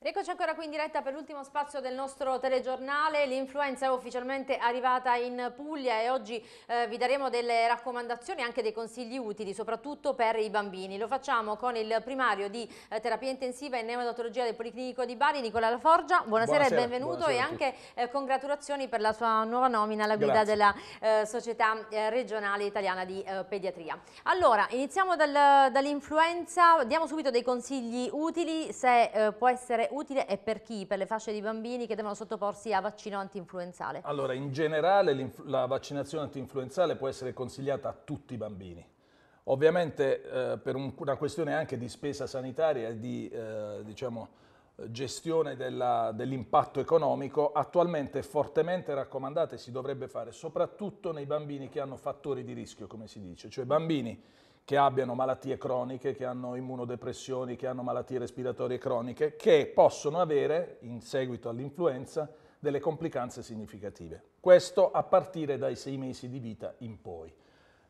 Eccoci ancora qui in diretta per l'ultimo spazio del nostro telegiornale, l'influenza è ufficialmente arrivata in Puglia e oggi eh, vi daremo delle raccomandazioni e anche dei consigli utili soprattutto per i bambini. Lo facciamo con il primario di eh, terapia intensiva e neonatologia del Policlinico di Bari, Nicola Laforgia, buonasera, buonasera e benvenuto buonasera e anche eh, congratulazioni per la sua nuova nomina alla guida Grazie. della eh, Società eh, Regionale Italiana di eh, Pediatria. Allora, iniziamo dal, dall'influenza, diamo subito dei consigli utili se può essere utile, e per chi? Per le fasce di bambini che devono sottoporsi a vaccino anti-influenzale? Allora, in generale la vaccinazione anti-influenzale può essere consigliata a tutti i bambini. Ovviamente eh, per un, una questione anche di spesa sanitaria e di eh, diciamo, gestione dell'impatto dell economico, attualmente è fortemente raccomandata e si dovrebbe fare soprattutto nei bambini che hanno fattori di rischio, come si dice, cioè bambini che abbiano malattie croniche, che hanno immunodepressioni, che hanno malattie respiratorie croniche, che possono avere, in seguito all'influenza, delle complicanze significative. Questo a partire dai sei mesi di vita in poi.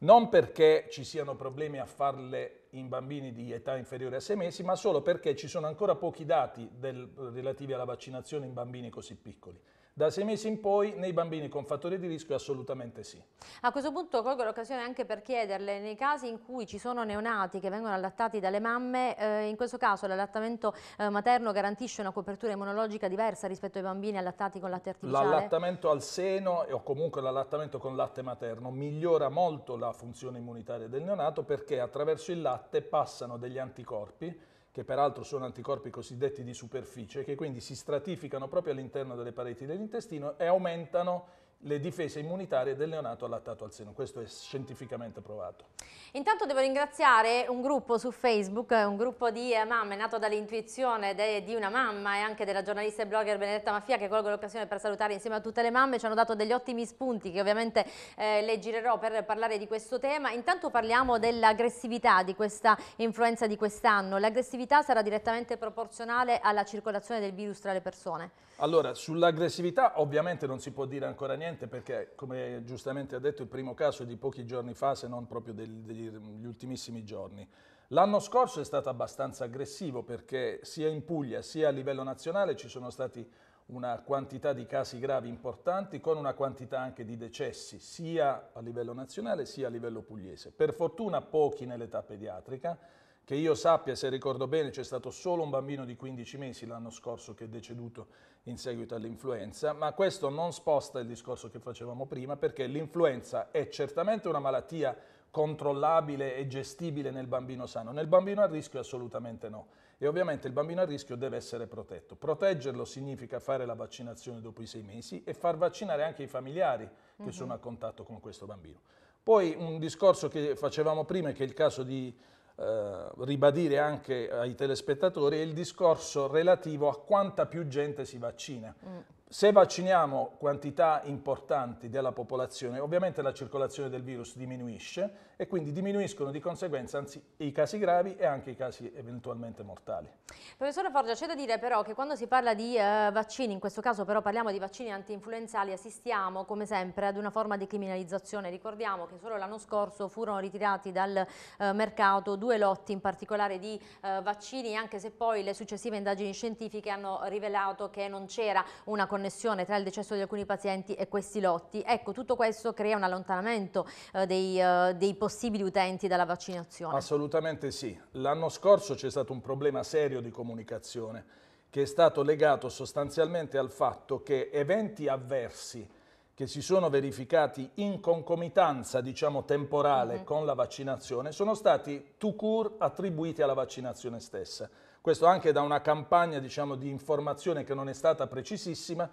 Non perché ci siano problemi a farle in bambini di età inferiore a sei mesi, ma solo perché ci sono ancora pochi dati del, relativi alla vaccinazione in bambini così piccoli. Da sei mesi in poi nei bambini con fattori di rischio assolutamente sì. A questo punto colgo l'occasione anche per chiederle, nei casi in cui ci sono neonati che vengono allattati dalle mamme, eh, in questo caso l'allattamento eh, materno garantisce una copertura immunologica diversa rispetto ai bambini allattati con latte artificiale? L'allattamento al seno o comunque l'allattamento con latte materno migliora molto la funzione immunitaria del neonato perché attraverso il latte passano degli anticorpi che peraltro sono anticorpi cosiddetti di superficie, che quindi si stratificano proprio all'interno delle pareti dell'intestino e aumentano le difese immunitarie del neonato allattato al seno. Questo è scientificamente provato. Intanto devo ringraziare un gruppo su Facebook, un gruppo di eh, mamme nato dall'intuizione di una mamma e anche della giornalista e blogger Benedetta Maffia che colgo l'occasione per salutare insieme a tutte le mamme. Ci hanno dato degli ottimi spunti che ovviamente eh, le girerò per parlare di questo tema. Intanto parliamo dell'aggressività di questa influenza di quest'anno. L'aggressività sarà direttamente proporzionale alla circolazione del virus tra le persone? Allora, sull'aggressività ovviamente non si può dire ancora niente niente perché, come giustamente ha detto, il primo caso è di pochi giorni fa, se non proprio degli, degli ultimissimi giorni. L'anno scorso è stato abbastanza aggressivo perché sia in Puglia sia a livello nazionale ci sono stati una quantità di casi gravi importanti con una quantità anche di decessi sia a livello nazionale sia a livello pugliese. Per fortuna pochi nell'età pediatrica, che io sappia, se ricordo bene, c'è stato solo un bambino di 15 mesi l'anno scorso che è deceduto in seguito all'influenza, ma questo non sposta il discorso che facevamo prima perché l'influenza è certamente una malattia controllabile e gestibile nel bambino sano, nel bambino a rischio assolutamente no. E ovviamente il bambino a rischio deve essere protetto. Proteggerlo significa fare la vaccinazione dopo i sei mesi e far vaccinare anche i familiari che uh-huh. sono a contatto con questo bambino. Poi un discorso che facevamo prima, che è il caso di eh, ribadire anche ai telespettatori è il discorso relativo a quanta più gente si vaccina. Mm se vacciniamo quantità importanti della popolazione, ovviamente la circolazione del virus diminuisce e quindi diminuiscono di conseguenza anzi, i casi gravi e anche i casi eventualmente mortali. Professore Forgia, c'è da dire però che quando si parla di eh, vaccini, in questo caso però parliamo di vaccini anti-influenzali, assistiamo come sempre ad una forma di criminalizzazione. Ricordiamo che solo l'anno scorso furono ritirati dal eh, mercato due lotti in particolare di eh, vaccini, anche se poi le successive indagini scientifiche hanno rivelato che non c'era una conoscenza connessione tra il decesso di alcuni pazienti e questi lotti. Ecco, tutto questo crea un allontanamento eh, dei, eh, dei, possibili utenti dalla vaccinazione. Assolutamente sì. L'anno scorso c'è stato un problema serio di comunicazione che è stato legato sostanzialmente al fatto che eventi avversi che si sono verificati in concomitanza, diciamo, temporale uh mhm. -huh. con la vaccinazione, sono stati to cure attribuiti alla vaccinazione stessa. Questo anche da una campagna diciamo, di informazione che non è stata precisissima,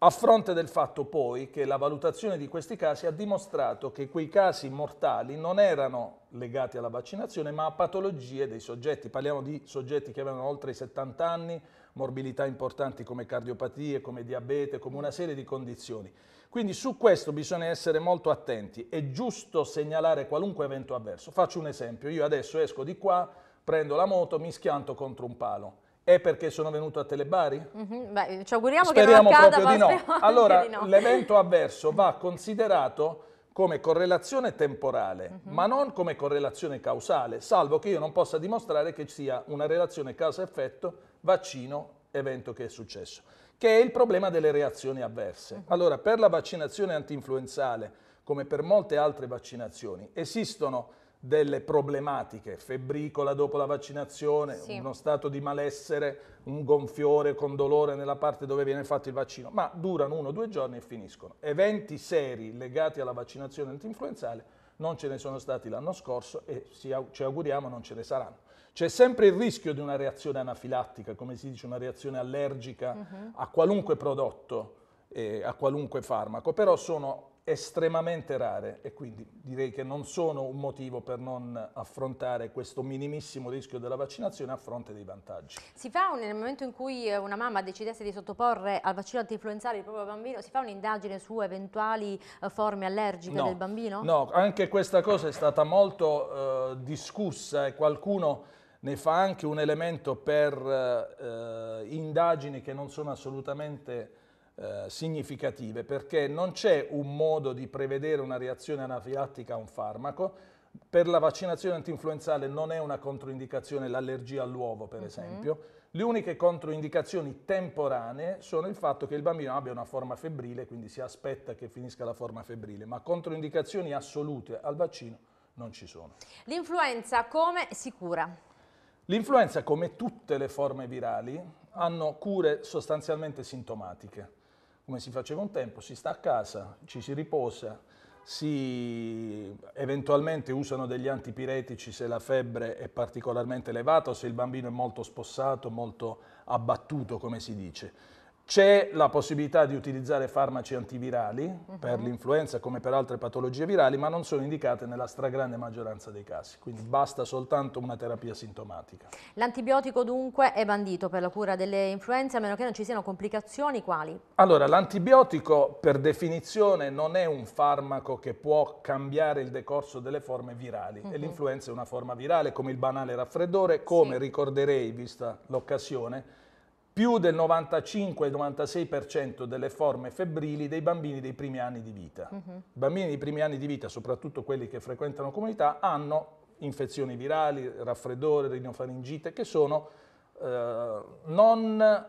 a fronte del fatto poi che la valutazione di questi casi ha dimostrato che quei casi mortali non erano legati alla vaccinazione ma a patologie dei soggetti. Parliamo di soggetti che avevano oltre i 70 anni, morbilità importanti come cardiopatie, come diabete, come una serie di condizioni. Quindi su questo bisogna essere molto attenti. È giusto segnalare qualunque evento avverso. Faccio un esempio. Io adesso esco di qua, prendo la moto, mi schianto contro un palo. È perché sono venuto a Telebari? Mm -hmm. Beh, ci auguriamo speriamo che non accada, proprio di no. Allora, no. l'evento avverso va considerato come correlazione temporale, mm -hmm. ma non come correlazione causale, salvo che io non possa dimostrare che ci sia una relazione causa-effetto, vaccino, evento che è successo, che è il problema delle reazioni avverse. Mm -hmm. Allora, per la vaccinazione antinfluenzale, come per molte altre vaccinazioni, esistono delle problematiche, febbricola dopo la vaccinazione, sì. uno stato di malessere, un gonfiore con dolore nella parte dove viene fatto il vaccino, ma durano uno o due giorni e finiscono. Eventi seri legati alla vaccinazione antinfluenzale non ce ne sono stati l'anno scorso e ci auguriamo non ce ne saranno. C'è sempre il rischio di una reazione anafilattica, come si dice, una reazione allergica uh -huh. a qualunque prodotto, eh, a qualunque farmaco, però sono estremamente rare e quindi direi che non sono un motivo per non affrontare questo minimissimo rischio della vaccinazione a fronte dei vantaggi. Si fa un, nel momento in cui eh, una mamma decidesse di sottoporre al vaccino antinfluenzale il proprio bambino, si fa un'indagine su eventuali uh, forme allergiche no, del bambino? No, anche questa cosa è stata molto uh, discussa e qualcuno ne fa anche un elemento per uh, indagini che non sono assolutamente eh, significative perché non c'è un modo di prevedere una reazione anafilattica a un farmaco. Per la vaccinazione antinfluenzale non è una controindicazione l'allergia all'uovo, per uh mhm. -huh. esempio. Le uniche controindicazioni temporanee sono il fatto che il bambino abbia una forma febbrile, quindi si aspetta che finisca la forma febbrile, ma controindicazioni assolute al vaccino non ci sono. L'influenza come si cura? L'influenza, come tutte le forme virali, hanno cure sostanzialmente sintomatiche come si faceva un tempo, si sta a casa, ci si riposa, si eventualmente usano degli antipiretici se la febbre è particolarmente elevata o se il bambino è molto spossato, molto abbattuto, come si dice. C'è la possibilità di utilizzare farmaci antivirali uh mhm. -huh. per l'influenza come per altre patologie virali, ma non sono indicate nella stragrande maggioranza dei casi, quindi basta soltanto una terapia sintomatica. L'antibiotico dunque è bandito per la cura delle influenze, a meno che non ci siano complicazioni quali? Allora, l'antibiotico per definizione non è un farmaco che può cambiare il decorso delle forme virali uh -huh. e mhm. l'influenza è una forma virale come il banale raffreddore, come sì. ricorderei, vista l'occasione, più del 95-96% delle forme febbrili dei bambini dei primi anni di vita. Uh-huh. I bambini dei primi anni di vita, soprattutto quelli che frequentano comunità, hanno infezioni virali, raffreddore, rinofaringite, che sono eh, non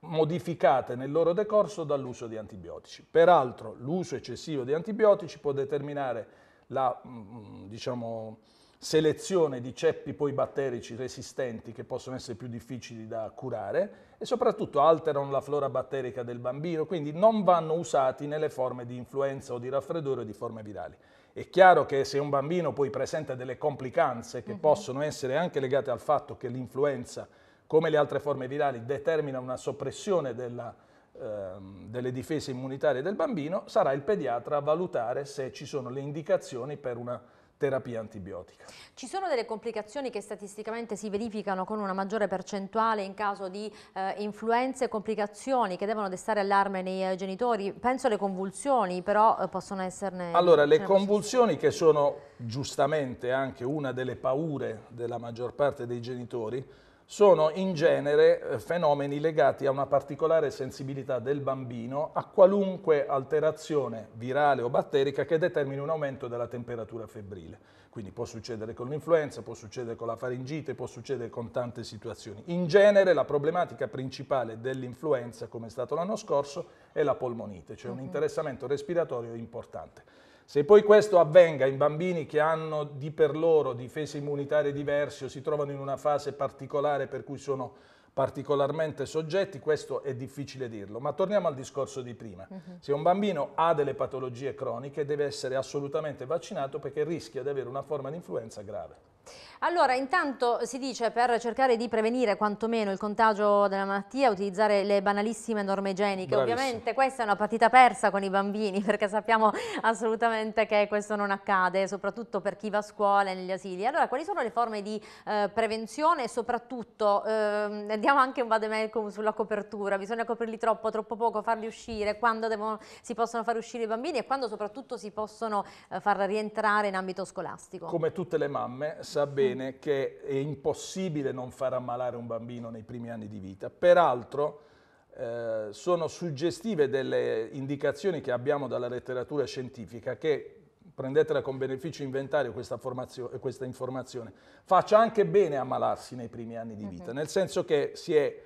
modificate nel loro decorso dall'uso di antibiotici. Peraltro l'uso eccessivo di antibiotici può determinare la, mm, mm, diciamo, selezione di ceppi poi batterici resistenti che possono essere più difficili da curare e soprattutto alterano la flora batterica del bambino, quindi non vanno usati nelle forme di influenza o di raffreddore o di forme virali. È chiaro che se un bambino poi presenta delle complicanze che uh mhm. -huh. possono essere anche legate al fatto che l'influenza, come le altre forme virali, determina una soppressione della, ehm, delle difese immunitarie del bambino, sarà il pediatra a valutare se ci sono le indicazioni per una terapia antibiotica. Ci sono delle complicazioni che statisticamente si verificano con una maggiore percentuale in caso di eh, influenze complicazioni che devono destare allarme nei eh, genitori? Penso alle convulsioni, però eh, possono esserne... Allora, le convulsioni che sono giustamente anche una delle paure della maggior parte dei genitori, sono in genere eh, fenomeni legati a una particolare sensibilità del bambino a qualunque alterazione virale o batterica che determini un aumento della temperatura febbrile. Quindi può succedere con l'influenza, può succedere con la faringite, può succedere con tante situazioni. In genere la problematica principale dell'influenza, come è stato l'anno scorso, è la polmonite, cioè un interessamento respiratorio importante. Se poi questo avvenga in bambini che hanno di per loro difese immunitarie diverse o si trovano in una fase particolare per cui sono particolarmente soggetti, questo è difficile dirlo. Ma torniamo al discorso di prima. Uh mhm. -huh. Se un bambino ha delle patologie croniche deve essere assolutamente vaccinato perché rischia di avere una forma di influenza grave. Allora, intanto si dice per cercare di prevenire quantomeno il contagio della malattia utilizzare le banalissime norme igieniche. Bravissimo. Ovviamente questa è una partita persa con i bambini perché sappiamo assolutamente che questo non accade, soprattutto per chi va a scuola e negli asili. Allora, quali sono le forme di eh, prevenzione e soprattutto eh, diamo anche un vademecum sulla copertura, bisogna coprirli troppo, troppo poco, farli uscire, quando devono, si possono far uscire i bambini e quando soprattutto si possono eh, far rientrare in ambito scolastico. Come tutte le mamme, sa bene bene che è impossibile non far ammalare un bambino nei primi anni di vita. Peraltro eh, sono suggestive delle indicazioni che abbiamo dalla letteratura scientifica che prendetela con beneficio inventario questa, questa informazione, faccia anche bene ammalarsi nei primi anni di vita, uh mhm. -huh. nel senso che si è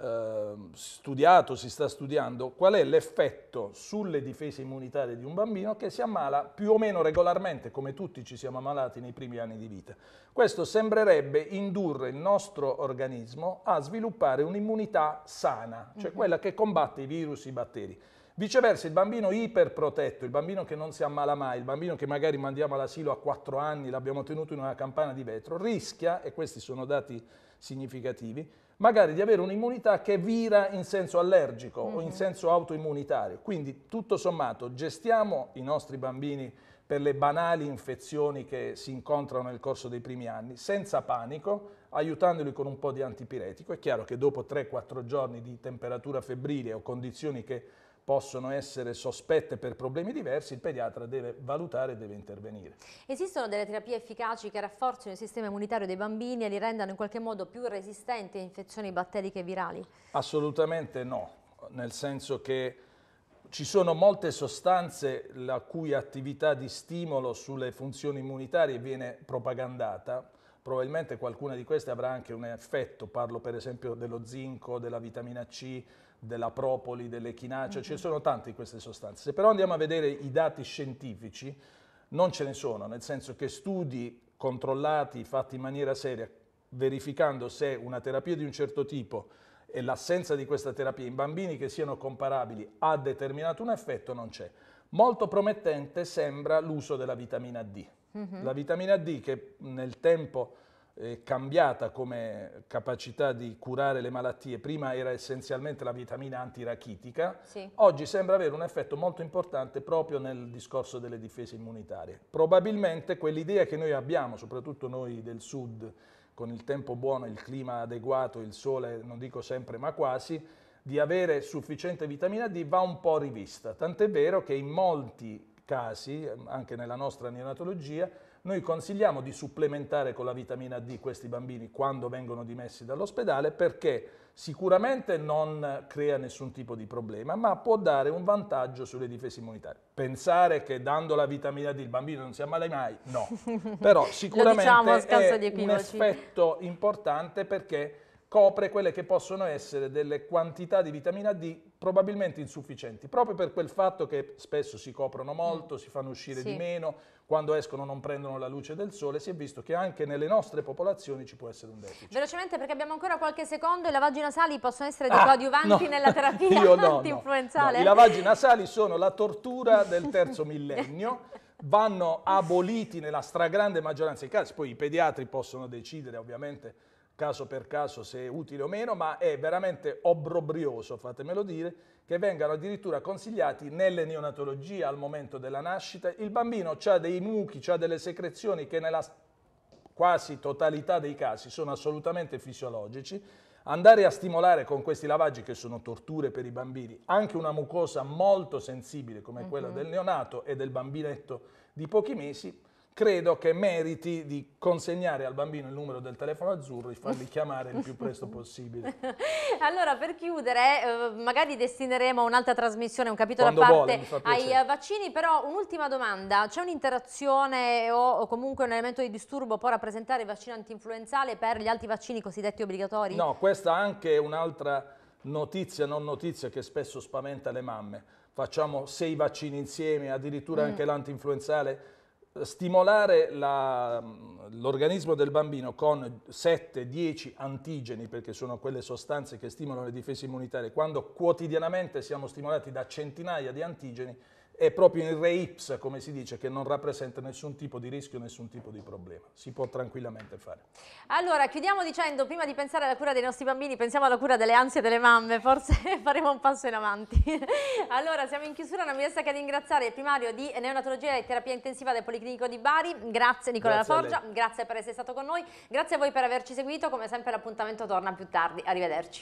Ehm, studiato, si sta studiando, qual è l'effetto sulle difese immunitarie di un bambino che si ammala più o meno regolarmente, come tutti ci siamo ammalati nei primi anni di vita. Questo sembrerebbe indurre il nostro organismo a sviluppare un'immunità sana, cioè mhm. quella che combatte i virus, i batteri. Viceversa, il bambino iperprotetto, il bambino che non si ammala mai, il bambino che magari mandiamo all'asilo a 4 anni, l'abbiamo tenuto in una campana di vetro, rischia, e questi sono dati significativi, magari di avere un'immunità che vira in senso allergico mm -hmm. o in mhm. senso autoimmunitario. Quindi, tutto sommato, gestiamo i nostri bambini per le banali infezioni che si incontrano nel corso dei primi anni, senza panico, aiutandoli con un po' di antipiretico. È chiaro che dopo 3-4 giorni di temperatura febbrile o condizioni che possono essere sospette per problemi diversi, il pediatra deve valutare e deve intervenire. Esistono delle terapie efficaci che rafforzino il sistema immunitario dei bambini e li rendano in qualche modo più resistenti a infezioni batteriche e virali? Assolutamente no, nel senso che ci sono molte sostanze la cui attività di stimolo sulle funzioni immunitarie viene propagandata, probabilmente qualcuna di queste avrà anche un effetto, parlo per esempio dello zinco, della vitamina C, della propoli, dell'echinacea, mm cioè, -hmm. ci mhm. sono tante di queste sostanze. Se però andiamo a vedere i dati scientifici, non ce ne sono, nel senso che studi controllati, fatti in maniera seria, verificando se una terapia di un certo tipo e l'assenza di questa terapia in bambini che siano comparabili ha determinato un effetto, non c'è. Molto promettente sembra l'uso della vitamina D. Mm -hmm. La vitamina D che nel tempo eh, cambiata come capacità di curare le malattie, prima era essenzialmente la vitamina antirachitica, sì. oggi sembra avere un effetto molto importante proprio nel discorso delle difese immunitarie. Probabilmente quell'idea che noi abbiamo, soprattutto noi del sud, con il tempo buono, il clima adeguato, il sole, non dico sempre ma quasi, di avere sufficiente vitamina D va un po' rivista. Tant'è vero che in molti casi, anche nella nostra neonatologia, noi consigliamo di supplementare con la vitamina D questi bambini quando vengono dimessi dall'ospedale perché sicuramente non crea nessun tipo di problema, ma può dare un vantaggio sulle difese immunitarie. Pensare che dando la vitamina D il bambino non si ammala mai, no. Però sicuramente diciamo, è un effetto importante perché copre quelle che possono essere delle quantità di vitamina D probabilmente insufficienti, proprio per quel fatto che spesso si coprono molto, si fanno uscire sì. di meno, quando escono non prendono la luce del sole, si è visto che anche nelle nostre popolazioni ci può essere un deficit. Velocemente perché abbiamo ancora qualche secondo, i lavaggi nasali possono essere dei ah, coadiuvanti no. nella terapia Io no, antinfluenzale? No. I lavaggi nasali sono la tortura del terzo millennio vanno aboliti nella stragrande maggioranza dei casi, poi i pediatri possono decidere ovviamente caso per caso se è utile o meno, ma è veramente obbrobrioso, fatemelo dire, che vengano addirittura consigliati nelle neonatologie al momento della nascita. Il bambino ha dei muchi, ha delle secrezioni che nella quasi totalità dei casi sono assolutamente fisiologici. Andare a stimolare con questi lavaggi, che sono torture per i bambini, anche una mucosa molto sensibile come quella uh mhm. -huh. del neonato e del bambinetto di pochi mesi, credo che meriti di consegnare al bambino il numero del telefono azzurro e farli chiamare il più presto possibile. allora, per chiudere, eh, magari destineremo un'altra trasmissione, un capitolo Quando a parte vuole, ai eh, vaccini, però un'ultima domanda, c'è un'interazione o comunque un elemento di disturbo può rappresentare il vaccino antinfluenzale per gli altri vaccini cosiddetti obbligatori? No, questa anche è un'altra notizia, non notizia, che spesso spaventa le mamme. Facciamo sei vaccini insieme, addirittura mm. anche l'antinfluenzale, stimolare la, l'organismo del bambino con 7-10 antigeni, perché sono quelle sostanze che stimolano le difese immunitarie, quando quotidianamente siamo stimolati da centinaia di antigeni, è proprio il re ips, come si dice, che non rappresenta nessun tipo di rischio, nessun tipo di problema. Si può tranquillamente fare. Allora, chiudiamo dicendo, prima di pensare alla cura dei nostri bambini, pensiamo alla cura delle ansie delle mamme, forse faremo un passo in avanti. allora, siamo in chiusura, non mi resta che ringraziare il primario di neonatologia e terapia intensiva del Policlinico di Bari, grazie Nicola grazie Forgia, grazie per essere stato con noi, grazie a voi per averci seguito, come sempre l'appuntamento torna più tardi, arrivederci.